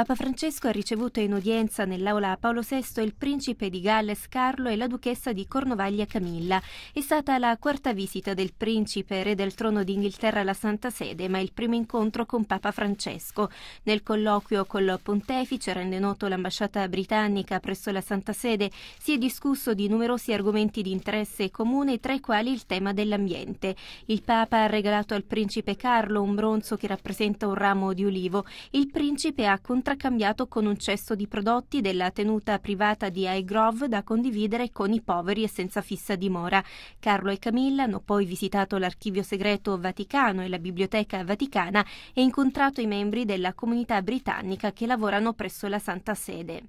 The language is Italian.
Papa Francesco ha ricevuto in udienza nell'aula Paolo VI il principe di Galles Carlo e la duchessa di Cornovaglia Camilla. È stata la quarta visita del principe, re del trono d'Inghilterra alla Santa Sede, ma il primo incontro con Papa Francesco. Nel colloquio con il pontefice, rende noto l'ambasciata britannica presso la Santa Sede, si è discusso di numerosi argomenti di interesse comune, tra i quali il tema dell'ambiente. Il Papa ha regalato al principe Carlo un bronzo che rappresenta un ramo di ulivo. Il principe ha contrattato tracambiato con un cesto di prodotti della tenuta privata di High Grove da condividere con i poveri e senza fissa dimora. Carlo e Camilla hanno poi visitato l'archivio segreto Vaticano e la biblioteca vaticana e incontrato i membri della comunità britannica che lavorano presso la Santa Sede.